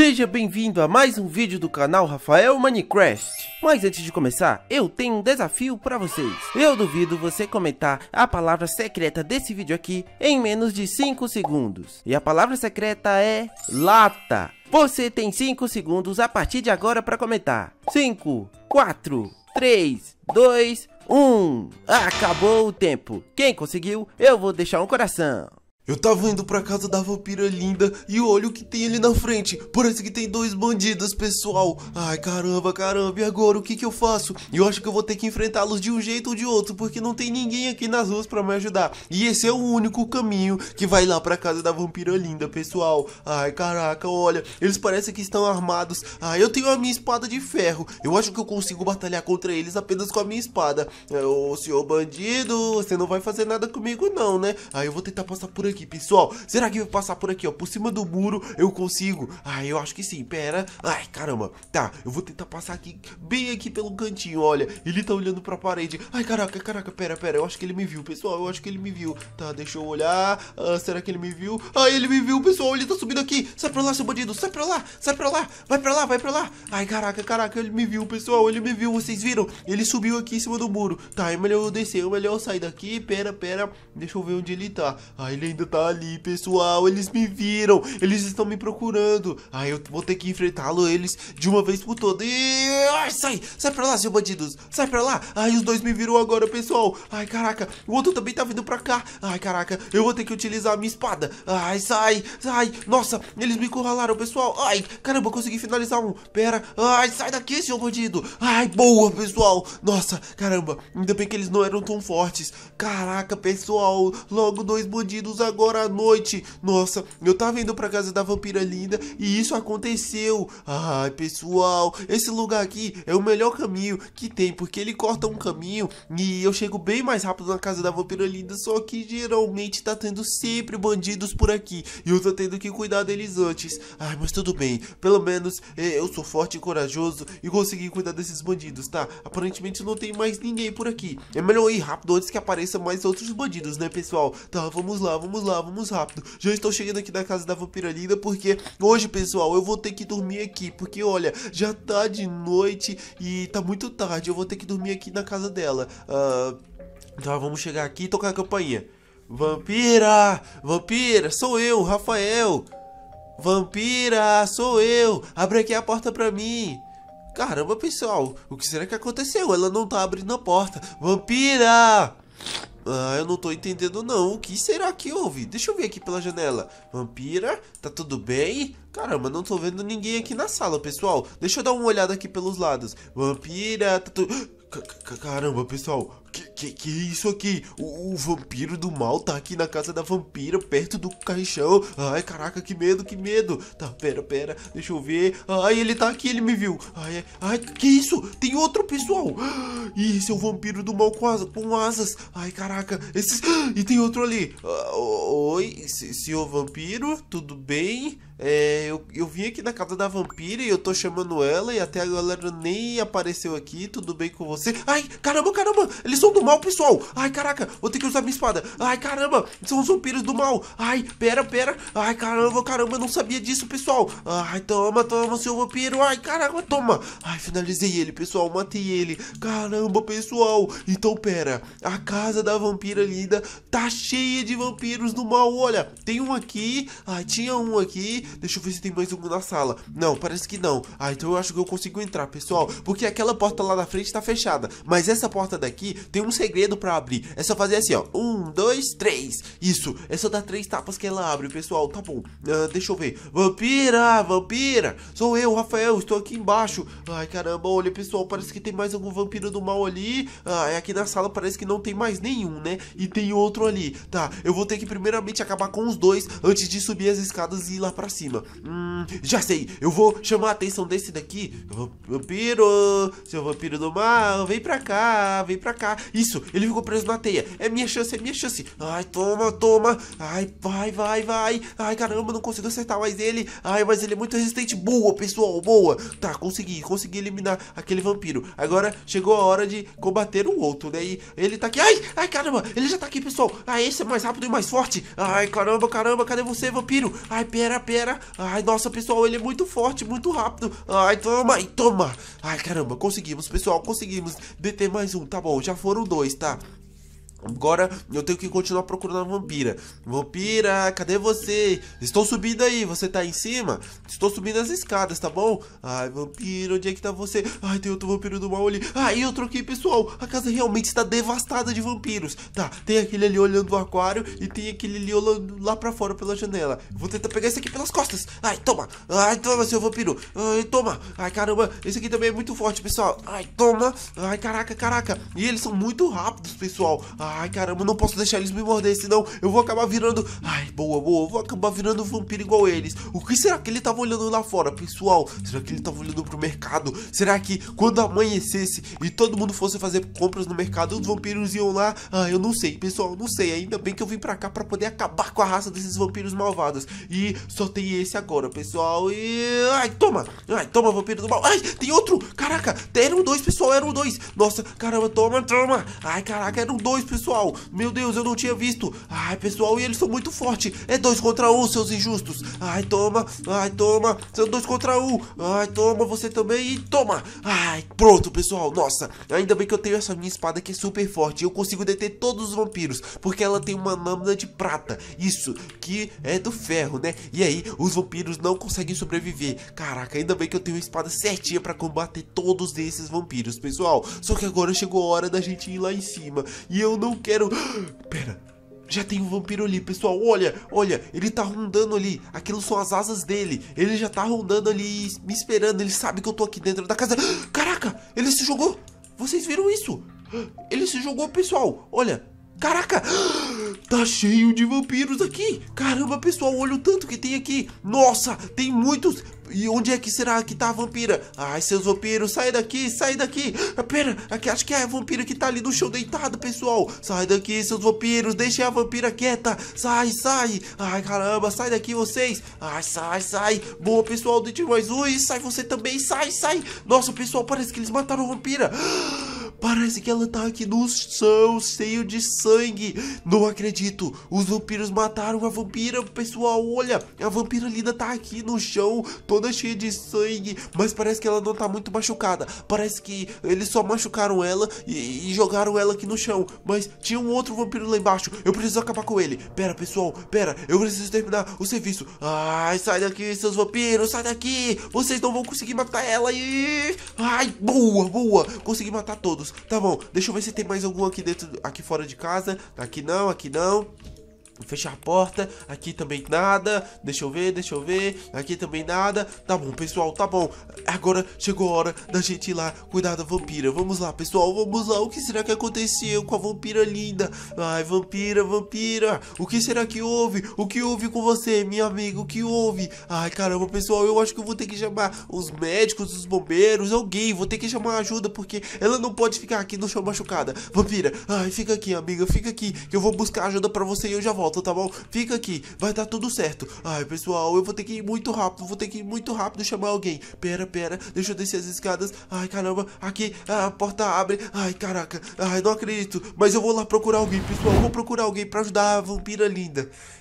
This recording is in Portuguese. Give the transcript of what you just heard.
Seja bem-vindo a mais um vídeo do canal Rafael Minecraft. Mas antes de começar, eu tenho um desafio para vocês. Eu duvido você comentar a palavra secreta desse vídeo aqui em menos de 5 segundos. E a palavra secreta é LATA. Você tem 5 segundos a partir de agora para comentar. 5, 4, 3, 2, 1. Acabou o tempo. Quem conseguiu, eu vou deixar um coração. Eu tava indo pra casa da vampira linda e olha o que tem ali na frente. Parece que tem dois bandidos, pessoal. Ai, caramba, caramba. E agora o que que eu faço? Eu acho que eu vou ter que enfrentá-los de um jeito ou de outro, porque não tem ninguém aqui nas ruas pra me ajudar. E esse é o único caminho que vai lá pra casa da vampira linda, pessoal. Ai, caraca, olha. Eles parecem que estão armados. Ai, eu tenho a minha espada de ferro. Eu acho que eu consigo batalhar contra eles apenas com a minha espada. Ô, senhor bandido, você não vai fazer nada comigo não, né? Ai, eu vou tentar passar por aqui aqui, pessoal. Será que eu vou passar por aqui, ó? Por cima do muro eu consigo. Ah, eu acho que sim. Pera. Ai, caramba. Tá, eu vou tentar passar aqui, bem aqui pelo cantinho, olha. Ele tá olhando pra parede. Ai, caraca, caraca, pera, pera. Eu acho que ele me viu, pessoal. Eu acho que ele me viu. Tá, deixa eu olhar. Ah, será que ele me viu? Ah, ele me viu, pessoal. Ele tá subindo aqui. Sai pra lá, seu bandido. Sai pra lá, sai pra lá. Vai pra lá, vai pra lá. Ai, caraca, caraca. Ele me viu, pessoal. Ele me viu. Vocês viram? Ele subiu aqui em cima do muro. Tá, é melhor eu descer. É melhor eu sair daqui. Pera, pera. Deixa eu ver onde ele tá. Ah, ele ainda ainda tá ali, pessoal. Eles me viram. Eles estão me procurando. ai eu vou ter que enfrentá-lo eles de uma vez por todas. E... Ai, sai. Sai pra lá, seu bandidos. Sai pra lá. Ai, os dois me viram agora, pessoal. Ai, caraca. O outro também tá vindo pra cá. Ai, caraca. Eu vou ter que utilizar a minha espada. Ai, sai. Sai. Nossa, eles me encurralaram, pessoal. Ai, caramba, consegui finalizar um. Pera. Ai, sai daqui, seu bandido. Ai, boa, pessoal. Nossa, caramba. Ainda bem que eles não eram tão fortes. Caraca, pessoal. Logo dois bandidos agora agora à noite. Nossa, eu tava indo pra casa da vampira linda e isso aconteceu. Ai, pessoal, esse lugar aqui é o melhor caminho que tem, porque ele corta um caminho e eu chego bem mais rápido na casa da vampira linda. Só que geralmente tá tendo sempre bandidos por aqui e eu tô tendo que cuidar deles antes. Ai, mas tudo bem, pelo menos é, eu sou forte e corajoso e consegui cuidar desses bandidos, tá? Aparentemente não tem mais ninguém por aqui. É melhor ir rápido antes que apareçam mais outros bandidos, né, pessoal? Tá, vamos lá, vamos vamos lá, vamos rápido. Já estou chegando aqui na casa da vampira linda porque hoje, pessoal, eu vou ter que dormir aqui. Porque, olha, já tá de noite e tá muito tarde. Eu vou ter que dormir aqui na casa dela. Uh, então vamos chegar aqui e tocar a campainha. Vampira! Vampira, sou eu, Rafael! Vampira, sou eu! Abre aqui a porta pra mim! Caramba, pessoal, o que será que aconteceu? Ela não tá abrindo a porta. Vampira! Ah, eu não tô entendendo não. O que será que houve? Deixa eu ver aqui pela janela. Vampira, tá tudo bem? Caramba, não tô vendo ninguém aqui na sala, pessoal. Deixa eu dar uma olhada aqui pelos lados. Vampira, tá tudo... Caramba, pessoal, que, que que isso aqui? O, o, vampiro do mal tá aqui na casa da vampira, perto do caixão. Ai, caraca, que medo, que medo. Tá, pera, pera, deixa eu ver. Ai, ele tá aqui, ele me viu. Ai, é, ai, que isso? Tem outro pessoal. Ih, esse é o vampiro do mal com, com asas. Ai, caraca, esses... E tem outro ali. Ah, oi, senhor é vampiro, tudo bem? É, eu, eu vim aqui na casa da vampira e eu tô chamando ela e até a ela nem apareceu aqui. Tudo bem com você? Ai, caramba, caramba! Eles são do mal, pessoal! Ai, caraca, vou ter que usar minha espada. Ai, caramba, são os vampiros do mal. Ai, pera, pera. Ai, caramba, caramba, eu não sabia disso, pessoal. Ai, toma, toma, seu vampiro. Ai, caramba, toma. Ai, finalizei ele, pessoal, matei ele. Caramba, pessoal. Então, pera, a casa da vampira linda tá cheia de vampiros do mal. Olha, tem um aqui. Ai, tinha um aqui. Deixa eu ver se tem mais um na sala. Não, parece que não. Ah, então eu acho que eu consigo entrar, pessoal. Porque aquela porta lá da frente tá fechada. Mas essa porta daqui tem um segredo pra abrir. É só fazer assim, ó. Um, dois, três. Isso. É só dar três tapas que ela abre, pessoal. Tá bom. Uh, deixa eu ver. Vampira, vampira. Sou eu, Rafael. Estou aqui embaixo. Ai, caramba. Olha, pessoal. Parece que tem mais algum vampiro do mal ali. Ah, é aqui na sala parece que não tem mais nenhum, né? E tem outro ali. Tá. Eu vou ter que primeiramente acabar com os dois antes de subir as escadas e ir lá pra cima. cima. Hum, já sei, eu vou chamar a atenção desse daqui. Vampiro, seu vampiro do mal, vem pra cá, vem pra cá. Isso, ele ficou preso na teia. É minha chance, é minha chance. Ai, toma, toma. Ai, vai, vai, vai. Ai, caramba, não consigo acertar mais ele. Ai, mas ele é muito resistente. Boa, pessoal, boa. Tá, consegui, consegui eliminar aquele vampiro. Agora chegou a hora de combater o outro, né? E ele tá aqui. Ai, ai, caramba, ele já tá aqui, pessoal. Ai, esse é mais rápido e mais forte. Ai, caramba, caramba, cadê você, vampiro? Ai, pera, pera. Ai, nossa, nossa, pessoal, ele é muito forte, muito rápido. Ai, toma, ai, toma. Ai, caramba, conseguimos, pessoal, conseguimos deter mais um. Tá bom, já foram dois, tá? Agora eu tenho que continuar procurando a vampira. Vampira, cadê você? Estou subindo aí, você tá em cima? Estou subindo as escadas, tá bom? Ai, vampiro, onde é que tá você? Ai, tem outro vampiro do mal ali. Ai, eu troquei, pessoal. A casa realmente está devastada de vampiros. Tá, tem aquele ali olhando o aquário e tem aquele ali olhando lá pra fora pela janela. Vou tentar pegar esse aqui pelas costas. Ai, toma. Ai, toma, seu vampiro. Ai, toma. Ai, caramba, esse aqui também é muito forte, pessoal. Ai, toma. Ai, caraca, caraca. E eles são muito rápidos, pessoal. Ai, Ai, caramba, não posso deixar eles me morder, senão eu vou acabar virando. Ai, boa, boa, eu vou acabar virando um vampiro igual eles. O que será que ele tava olhando lá fora, pessoal? Será que ele tava olhando pro mercado? Será que quando amanhecesse e todo mundo fosse fazer compras no mercado, os vampiros iam lá? Ah, eu não sei, pessoal, não sei. Ainda bem que eu vim pra cá pra poder acabar com a raça desses vampiros malvados. E só tem esse agora, pessoal. E. Ai, toma! Ai, toma, vampiro do mal. Ai, tem outro! Caraca, eram dois, pessoal, eram dois. Nossa, caramba, toma, toma. Ai, caraca, eram dois, pessoal pessoal. Meu Deus, eu não tinha visto. Ai, pessoal, e eles são muito fortes. É dois contra um, seus injustos. Ai, toma. Ai, toma. São dois contra um. Ai, toma, você também. E toma. Ai, pronto, pessoal. Nossa, ainda bem que eu tenho essa minha espada que é super forte. Eu consigo deter todos os vampiros. Porque ela tem uma lâmina de prata. Isso, que é do ferro, né? E aí, os vampiros não conseguem sobreviver. Caraca, ainda bem que eu tenho uma espada certinha pra combater todos esses vampiros, pessoal. Só que agora chegou a hora da gente ir lá em cima. E eu não não quero. Pera, já tem um vampiro ali, pessoal. Olha, olha, ele tá rondando ali. Aquilo são as asas dele. Ele já tá rondando ali, me esperando. Ele sabe que eu tô aqui dentro da casa. Caraca, ele se jogou. Vocês viram isso? Ele se jogou, pessoal. Olha, Caraca! Tá cheio de vampiros aqui! Caramba, pessoal, olha o tanto que tem aqui! Nossa, tem muitos! E onde é que será que tá a vampira? Ai, seus vampiros, sai daqui, sai daqui. Ah, pera, aqui, acho que é a vampira que tá ali no chão deitada, pessoal. Sai daqui, seus vampiros, deixem a vampira quieta. Sai, sai. Ai, caramba, sai daqui vocês. Ai, sai, sai. Boa, pessoal, do mais um. E sai você também, sai, sai. Nossa, pessoal, parece que eles mataram a vampira. Ah! Parece que ela tá aqui no chão, cheio de sangue. Não acredito. Os vampiros mataram a vampira, pessoal. Olha, a vampira linda tá aqui no chão, toda cheia de sangue. Mas parece que ela não tá muito machucada. Parece que eles só machucaram ela e, e jogaram ela aqui no chão. Mas tinha um outro vampiro lá embaixo. Eu preciso acabar com ele. Pera, pessoal, pera. Eu preciso terminar o serviço. Ai, sai daqui, seus vampiros, sai daqui. Vocês não vão conseguir matar ela. E... Ai, boa, boa. Consegui matar todos. Tá bom, deixa eu ver se tem mais algum aqui dentro, aqui fora de casa. Aqui não, aqui não. Fechar a porta, aqui também nada Deixa eu ver, deixa eu ver Aqui também nada, tá bom pessoal, tá bom Agora chegou a hora da gente ir lá Cuidar da vampira, vamos lá pessoal Vamos lá, o que será que aconteceu com a vampira linda? Ai vampira, vampira O que será que houve? O que houve com você, minha amiga? O que houve? Ai caramba pessoal, eu acho que eu vou ter que chamar Os médicos, os bombeiros, alguém Vou ter que chamar ajuda porque ela não pode ficar aqui no chão machucada Vampira, ai fica aqui amiga, fica aqui Que eu vou buscar ajuda pra você e eu já volto volta, tá bom? Fica aqui, vai dar tudo certo. Ai, pessoal, eu vou ter que ir muito rápido, vou ter que ir muito rápido chamar alguém. Pera, pera, deixa eu descer as escadas. Ai, caramba, aqui, a porta abre. Ai, caraca, ai, não acredito. Mas eu vou lá procurar alguém, pessoal, eu vou procurar alguém pra ajudar a vampira linda.